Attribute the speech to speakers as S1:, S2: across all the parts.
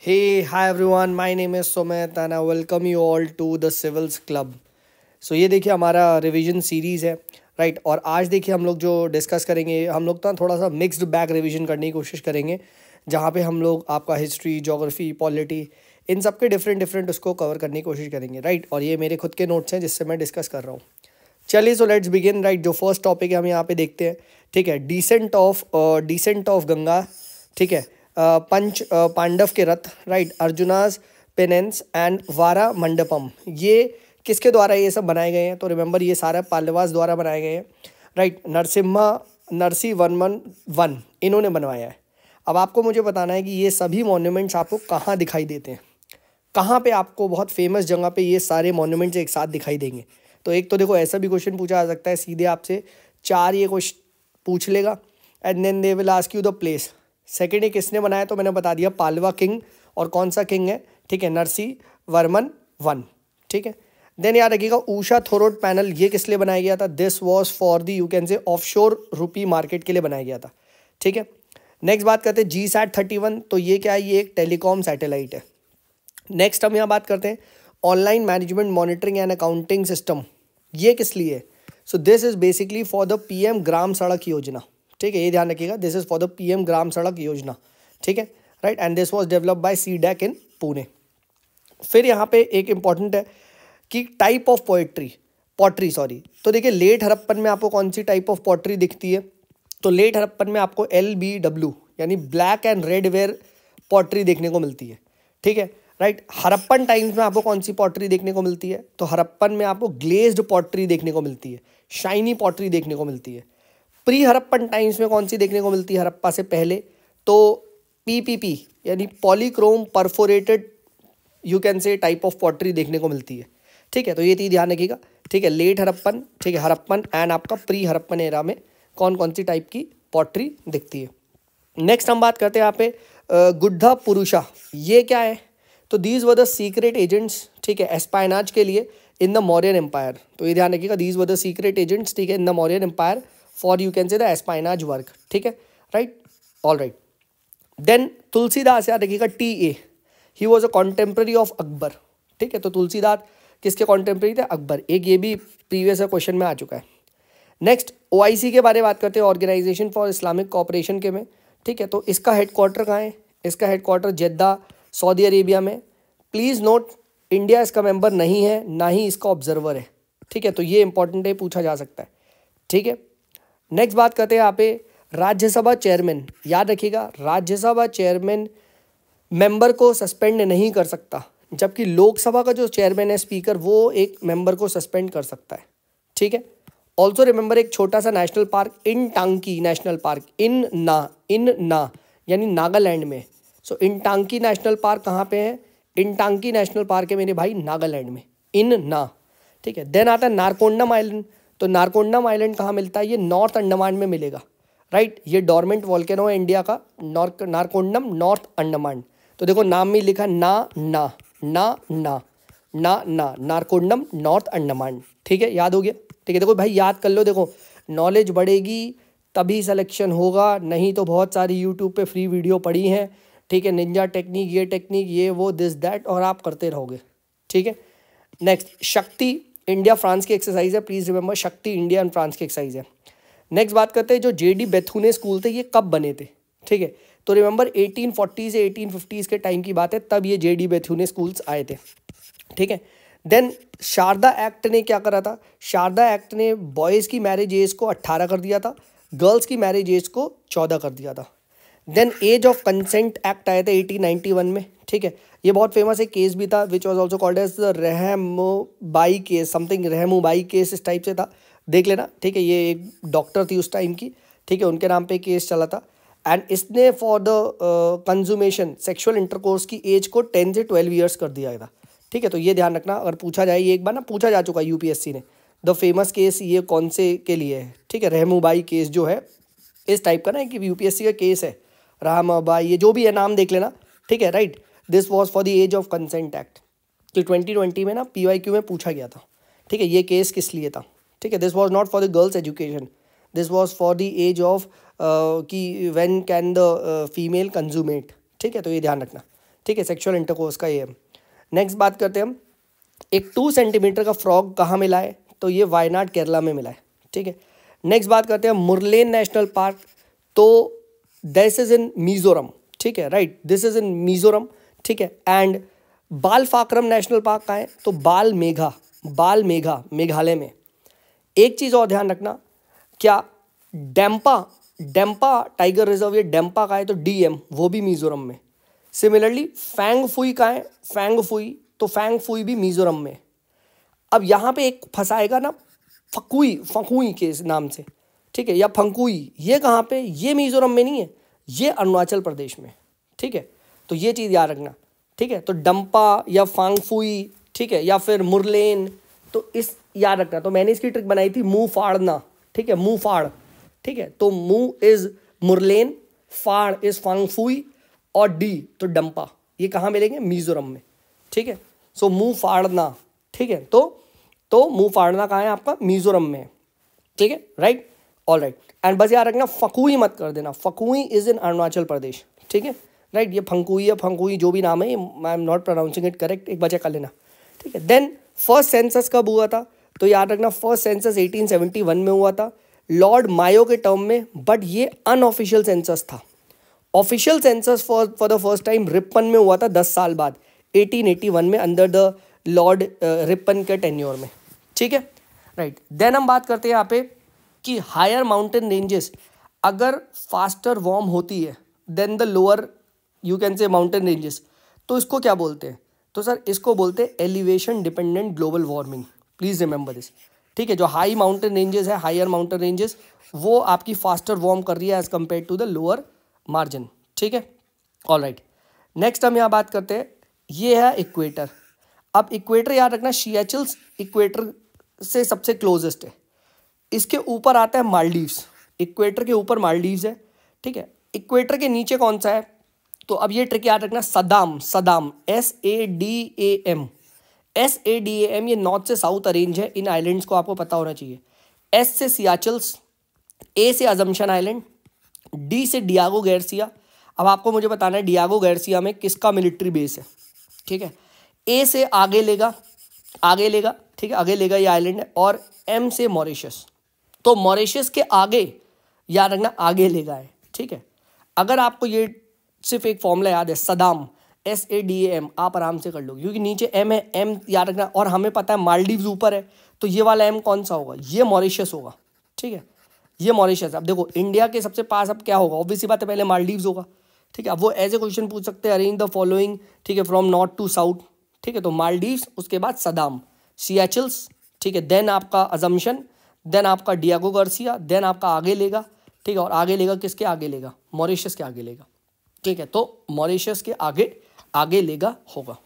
S1: Hey, hi everyone. My name is Sumit and I welcome you all to the Civils Club. So ये देखिए हमारा revision series है right right? और आज देखिए हम लोग जो डिस्कस करेंगे हम लोग ना तो थोड़ा सा मिक्सड बैक रिविजन करने की कोशिश करेंगे जहाँ पे हम लोग आपका हिस्ट्री जोग्राफी पॉलिटी इन सब के डिफरेंट डिफरेंट उसको कवर करने की कोशिश करेंगे राइट right? और ये मेरे खुद के नोट्स हैं जिससे मैं डिस्कस कर रहा हूँ चलिए सो लेट्स बिगिन राइट जो फर्स्ट टॉपिक है हम यहाँ पे देखते हैं ठीक है descent of descent of Ganga ठीक है पंच पांडव के रथ राइट अर्जुनाज पेनेंस एंड वारा मंडपम ये किसके द्वारा ये सब बनाए गए हैं तो रिमेंबर ये सारा पालवास द्वारा बनाए गए हैं राइट नरसिम्हा नरसी वन वन इन्होंने बनवाया है अब आपको मुझे बताना है कि ये सभी मोन्यूमेंट्स आपको कहाँ दिखाई देते हैं कहाँ पे आपको बहुत फेमस जगह पे ये सारे मोन्यूमेंट्स एक साथ दिखाई देंगे तो एक तो देखो ऐसा भी क्वेश्चन पूछा जा सकता है सीधे आपसे चार ये क्वेश्चन पूछ लेगा and then they will ask you the place second ये किसने बनाया तो मैंने बता दिया पालवा किंग और कौन सा किंग है ठीक है नरसी वर्मन वन ठीक है देन याद रखिएगा ऊषा थोरोड पैनल ये किस लिए बनाया गया था this was for the you can say offshore rupee market के लिए बनाया गया था ठीक है नेक्स्ट बात करते हैं जी सैट थर्टी वन तो ये क्या है ये एक टेलीकॉम सैटेलाइट है नेक्स्ट हम यहाँ बात करते हैं online management monitoring and accounting system ये किस लिए so this is basically for the M Gram Sadak Yojana ठीक है ये ध्यान रखिएगा this is for the PM Gram Sadak Yojana ठीक है right and this was develop by C DAC in Pune फिर यहाँ पे एक इम्पॉर्टेंट है कि type of poetry pottery sorry तो देखिए लेट हरप्पन में आपको कौन सी टाइप ऑफ पॉटरी दिखती है तो लेट हरप्पन में आपको एल बी डब्ल्यू यानी black and red ware pottery देखने को मिलती है ठीक है राइट हरप्पन टाइम्स में आपको कौन सी पॉटरी देखने को मिलती है तो हरप्पन में आपको ग्लेज्ड पॉटरी देखने को मिलती है शाइनी पॉटरी देखने को मिलती है प्री हरप्पन टाइम्स में कौन सी देखने को मिलती है हरप्पा से पहले तो पीपीपी यानी polychrome perforated you can say type of pottery देखने को मिलती है ठीक है तो ये चीज़ ध्यान रखिएगा ठीक है लेट हरप्पन ठीक है हरप्पन एंड आपका प्री हरप्पन एरा में कौन कौन सी टाइप की पॉटरी दिखती है नेक्स्ट हम बात करते हैं यहाँ पे गुड्ढा पुरुषा ये क्या है तो दीज व द सीक्रेट एजेंट्स ठीक है एस्पाइनाज के लिए इन द मौर्यन एम्पायर तो ये ध्यान रखिएगा दीज व द सीक्रेट एजेंट्स ठीक है in the Mauryan empire for you can say the espionage work ठीक है right all right then Tulsidas यार देखिएगा टी ए he was a contemporary of Akbar ठीक है तो तुलसीदास किसके कॉन्टेम्प्रेरी थे अकबर एक ये भी प्रीवियस क्वेश्चन में आ चुका है नेक्स्ट ओ के बारे में बात करते हैं ऑर्गेनाइजेशन फॉर इस्लामिक कॉपरेशन के में ठीक है तो इसका हेडक्वार्टर कहाँ है इसका हेडक्वार्टर जद्दा सऊदी अरेबिया में प्लीज़ नोट इंडिया इसका मेंबर नहीं है ना ही इसका ऑब्जर्वर है ठीक है तो ये इंपॉर्टेंट है पूछा जा सकता है ठीक है नेक्स्ट बात करते हैं यहाँ पे राज्यसभा चेयरमैन याद रखिएगा राज्यसभा चेयरमैन मेंबर को सस्पेंड नहीं कर सकता जबकि लोकसभा का जो चेयरमैन है स्पीकर वो एक मेंबर को सस्पेंड कर सकता है ठीक है ऑल्सो रिमेंबर एक छोटा सा नेशनल पार्क इन टांकी नेशनल पार्क इन ना इन ना यानी नागालैंड में सो so, इन टांकी नेशनल पार्क कहाँ पे है इन टांकी नेशनल पार्क है मेरे भाई नागालैंड में इन ना ठीक है देन आता है नारकोंडम आइलैंड तो नारकोंडम आइलैंड कहाँ मिलता है ये नॉर्थ अंडमान में मिलेगा राइट ये डॉर्मेंट वॉल्केनो है इंडिया का नॉर्क नारकोंडम नॉर्थ अंडमान तो देखो नाम में लिखा ना ना ना ना ना ना नारकोंडम नॉर्थ अंडमान ठीक है याद हो गया ठीक है देखो भाई याद कर लो देखो नॉलेज बढ़ेगी तभी सिलेक्शन होगा नहीं तो बहुत सारी यूट्यूब पे फ्री वीडियो पड़ी हैं ठीक है निंजा टेक्निक ये टेक्निक ये वो दिस दैट और आप करते रहोगे ठीक है नेक्स्ट शक्ति इंडिया फ्रांस की एक्सरसाइज है please remember Shakti India and France की एक्सरसाइज है नेक्स्ट बात करते हैं जो जे डी बेथूने स्कूल थे ये कब बने थे ठीक है तो रिमेंबर 1840 से फिफ्टीज़ के टाइम की बात है तब ये जे डी बैथूने स्कूल्स आए थे ठीक है देन शारदा एक्ट ने क्या करा था शारदा एक्ट ने बॉयज़ की मैरिज एज को 18 कर दिया था गर्ल्स की मैरिज एज को 14 कर दिया था then age of consent act आया था एटीन नाइन्टी वन में ठीक है ये बहुत फेमस एक केस भी था which was also called as Bai case something रहमो बाई केस इस टाइप से था देख लेना ठीक है ये एक डॉक्टर थी उस टाइम की ठीक है उनके नाम पे केस चला था एंड इसने for the consummation sexual intercourse की एज को टेन से ट्वेल्व ईयर्स कर दिया था ठीक है तो ये ध्यान रखना अगर पूछा जाए ये एक बार ना पूछा जा चुका है सी ने द फेमस केस ये कौन से के लिए है ठीक है बाई केस जो है इस टाइप का ना कि सी का केस है राम भाई ये जो भी है नाम देख लेना ठीक है right this was for the age of consent act कि ट्वेंटी ट्वेंटी में ना पी वाई क्यू में पूछा गया था ठीक है ये केस किस लिए था ठीक है this was not for the girls education this was for the age of कि when can the female consummate ठीक है तो ये ध्यान रखना ठीक है सेक्शुअल इंटरकोर्स का ये है नेक्स्ट बात करते हैं हम एक टू सेंटीमीटर का फ्रॉग कहाँ मिला है तो ये वायनाड केरला में मिला है ठीक है नेक्स्ट बात करते हैं मुरलेन नेशनल पार्क तो दिस इज इन मिजोरम ठीक है right this is in Mizoram ठीक है एंड बाल फाक्रम नेशनल पार्क का है तो बाल मेघा बाल मेघा मेघालय में एक चीज़ और ध्यान रखना क्या डेम्पा डेम्पा टाइगर रिजर्व ये डेम्पा का है तो डीएम वो भी मिजोरम में सिमिलरली फैंग फुई का है फैंग फुई तो फैंग फुई भी मिजोरम में अब यहाँ पे एक फंसाएगा ना फकुई फकुई के नाम से ठीक है या फंकुई ये कहाँ पे ये मिजोरम में नहीं है ये अरुणाचल प्रदेश में ठीक है तो ये चीज़ याद रखना ठीक है तो डम्पा या फांगफुई ठीक है या फिर मुरलेन तो इस याद रखना तो मैंने इसकी ट्रिक बनाई थी मुँह फाड़ना ठीक है मुँह फाड़ ठीक है तो मुँह इज़ मुरलेन फाड़ इज़ फांगफुई और डी तो डम्पा ये कहाँ मिलेंगे मिजोरम में ठीक है सो मुँह फाड़ना ठीक है तो तो मुँह फाड़ना कहाँ है आपका मिजोरम में ठीक है राइट ऑल राइट एंड बस याद रखना फकुई मत कर देना फकुई इज़ इन अरुणाचल प्रदेश ठीक है राइट ये फंकुई या फंकुई जो भी नाम है I am not pronouncing it correct एक बचा कर लेना ठीक है देन फर्स्ट सेंसस कब हुआ था तो याद रखना फर्स्ट सेंसस 1871 में हुआ था लॉर्ड मायो के टर्म में बट ये अनऑफिशियल सेंसस था official census for for the first time Ripon में हुआ था दस साल बाद 1881 में अंडर द लॉर्ड रिपन के टेन्योर में ठीक है राइट right. देन हम बात करते हैं यहाँ पे कि हायर माउंटेन रेंजेस अगर फास्टर वार्म होती है then the lower you can say mountain ranges तो इसको क्या बोलते हैं तो सर इसको बोलते हैं elevation dependent global warming please remember this ठीक है जो हाई माउंटेन रेंजेस है हायर माउंटेन रेंजेस वो आपकी फास्टर वार्म कर रही है as compared to the lower margin ठीक है ऑल राइट नेक्स्ट हम यहाँ बात करते हैं ये है इक्वेटर अब इक्वेटर याद रखना शियाचल्स इक्वेटर से सबसे क्लोजेस्ट है इसके ऊपर आता है मालदीव्स इक्वेटर के ऊपर मालदीव्स है ठीक है इक्वेटर के नीचे कौन सा है तो अब ये ट्रिक याद रखना Saddam Saddam S A D A M S A D A M ये नॉर्थ से साउथ अरेंज है इन आइलैंड्स को आपको पता होना चाहिए एस से सियाचल्स ए से अजमशन आइलैंड डी से डियागो गैरसिया अब आपको मुझे बताना है डियागो गैरसिया में किसका मिलिट्री बेस है ठीक है ए से आगे लेगा आगे लेगा ठीक है आगे लेगा ये आइलैंड है और एम से मॉरिशस तो मॉरिशियस के आगे याद रखना आगे ले गए ठीक है अगर आपको ये सिर्फ एक फॉर्मूला याद है Saddam S A D M आप आराम से कर लो क्योंकि नीचे एम है एम याद रखना और हमें पता है मालदीव्स ऊपर है तो ये वाला एम कौन सा होगा ये मॉरिशियस होगा ठीक है ये मॉरिशियस अब देखो इंडिया के सबसे पास अब क्या होगा ऑब्वियसली बात है पहले मालदीव्स होगा ठीक है अब वो एज ए क्वेश्चन पूछ सकते हैं अरेंज द फॉलोइंग ठीक है फ्रॉम नॉर्थ टू साउथ ठीक है तो मालदीव्स उसके बाद सदाम सियाचल्स ठीक है देन आपका अजम्पन देन आपका डियागो गार्सिया देन आपका आगे लेगा ठीक है और आगे लेगा किसके आगे लेगा मॉरिशस के आगे लेगा ठीक है तो मॉरिशस के आगे आगे लेगा होगा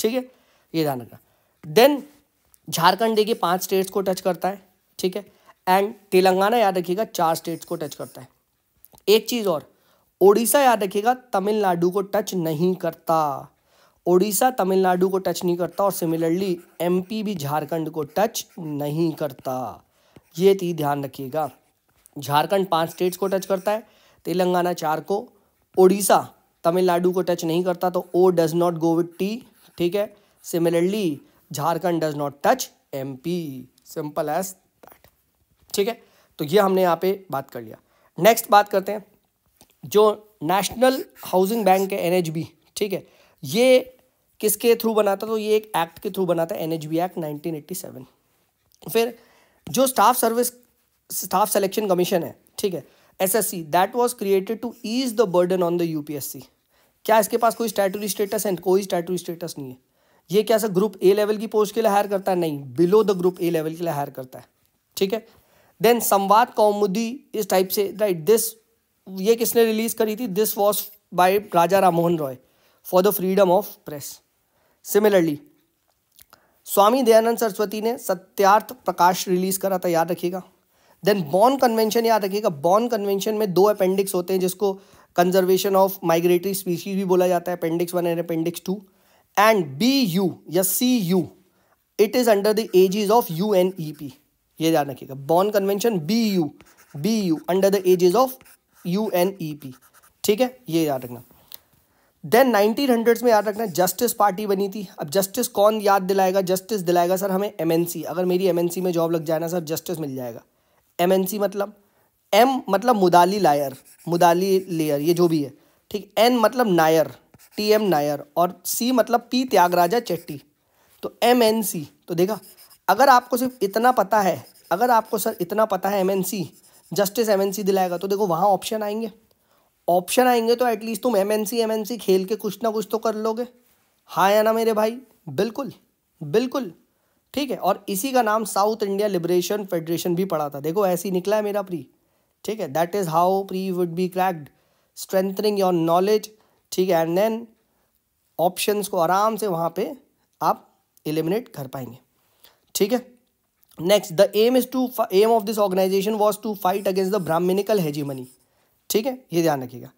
S1: ठीक है ये ध्यान रखना देन झारखंड देखिए पांच स्टेट्स को टच करता है ठीक है एंड तेलंगाना याद रखिएगा चार स्टेट्स को टच करता है एक चीज़ और ओडिशा याद रखिएगा तमिलनाडु को टच नहीं करता ओडिशा तमिलनाडु को टच नहीं करता और सिमिलरली एमपी भी झारखंड को टच नहीं करता ये चीज़ ध्यान रखिएगा झारखंड पांच स्टेट्स को टच करता है तेलंगाना चार को ओडिशा तमिलनाडु को टच नहीं करता तो O does not go with T ठीक है similarly Jharkhand does not touch M P simple as that ठीक है तो ये हमने यहाँ पे बात कर लिया नेक्स्ट बात करते हैं जो नेशनल हाउसिंग बैंक है एन ठीक है ये किसके थ्रू बनाता तो ये एक एक्ट के थ्रू बनाता है एन एक्ट नाइनटीन फिर जो staff service staff selection commission है ठीक है S S C that was created to ease the burden on the U P S C क्या इसके पास कोई स्टैटरी स्टेटस है कोई स्टैटरी स्टेटस नहीं है ये क्या सर ग्रुप ए लेवल की पोस्ट के लिए हायर करता है नहीं below the group A level के लिए हायर करता है ठीक है देन संवाद कौमुदी इस टाइप से राइट दिस ये किसने रिलीज करी थी this was by Raja Mohan Roy for the freedom of press similarly Swami Dayanand Saraswati ने सत्यार्थ प्रकाश रिलीज करा था याद रखिएगा देन बॉन कन्वेंशन याद रखिएगा बॉन कन्वेंशन में दो अपेंडिक्स होते हैं जिसको कंजर्वेशन ऑफ माइग्रेटरी स्पीशीज भी बोला जाता है appendix one and appendix two and B U या C U it is under the aegis of U N E P ये याद रखिएगा Bonn convention B U B U under the aegis of U N E P ठीक है ये याद रखना then hundreds में याद रखना जस्टिस पार्टी बनी थी अब जस्टिस कौन याद दिलाएगा जस्टिस दिलाएगा सर हमें एमएनसी अगर मेरी एमएनसी में जॉब लग जाए ना सर जस्टिस मिल जाएगा एमएनसी मतलब एम मतलब मुदाली लायर मुदाली लेयर ये जो भी है ठीक एन मतलब नायर टी एम नायर और सी मतलब पी त्यागराजा चेट्टी तो एम एन सी तो देखा अगर आपको सिर्फ इतना पता है अगर आपको सर इतना पता है M N C justice M N C दिलाएगा तो देखो वहाँ ऑप्शन आएंगे ऑप्शन आएंगे तो एटलीस्ट तुम M N C M N C खेल के कुछ ना कुछ तो कर लोगे हाँ या ना मेरे भाई बिल्कुल बिल्कुल ठीक है और इसी का नाम साउथ इंडिया लिबरेशन फेडरेशन भी पड़ा था देखो ऐसे ही निकला है मेरा प्री ठीक है that is how pre would be cracked strengthening your knowledge ठीक है एंड देन ऑप्शंस को आराम से वहाँ पे आप एलिमिनेट कर पाएंगे ठीक है next the aim is to aim of this organization was to fight against the hazy money ठीक है ये ध्यान रखिएगा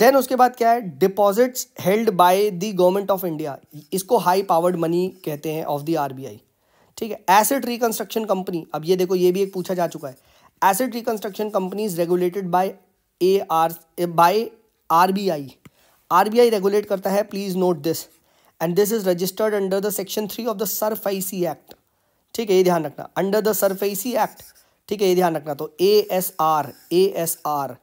S1: देन उसके बाद क्या है deposits held by the government of India इसको हाई पावर्ड मनी कहते हैं ऑफ द आरबीआई ठीक है एसेट रिकंस्ट्रक्शन कंपनी अब ये देखो ये भी एक पूछा जा चुका है asset reconstruction companies regulated by A R by R B I R B I regulate करता है please note this and this is registered under the section three of the SARFAESI act ठीक है ये ध्यान रखना अंडर द सरफेसी एक्ट ठीक है ये ध्यान रखना तो A S R A S R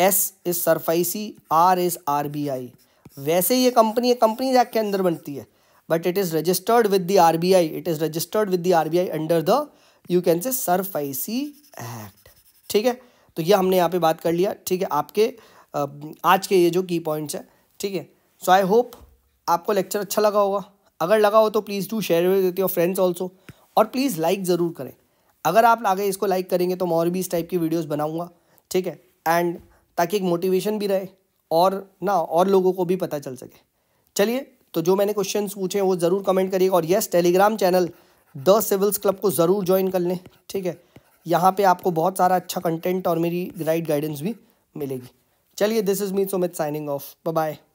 S1: S is SARFAESI R is R B I वैसे ये कंपनी है कंपनी एक्ट के अंदर बनती है but it is registered with the R B I it is registered with the R B I under the you can say SARFAESI act ठीक है तो ये हमने यहाँ पे बात कर लिया ठीक है आपके आज के ये जो की पॉइंट्स हैं ठीक है सो आई होप आपको लेक्चर अच्छा लगा होगा अगर लगा हो तो please do share with your friends also और प्लीज़ लाइक ज़रूर करें अगर आप आगे इसको लाइक करेंगे तो मैं और भी इस टाइप की वीडियोज़ बनाऊँगा ठीक है एंड ताकि एक मोटिवेशन भी रहे और ना और लोगों को भी पता चल सके चलिए तो जो मैंने क्वेश्चन पूछे वो ज़रूर कमेंट करिएगा और yes telegram channel the civils club को ज़रूर ज्वाइन कर लें ठीक है यहाँ पे आपको बहुत सारा अच्छा कंटेंट और मेरी राइट गाइडेंस भी मिलेगी चलिए this is me Sumit signing off bye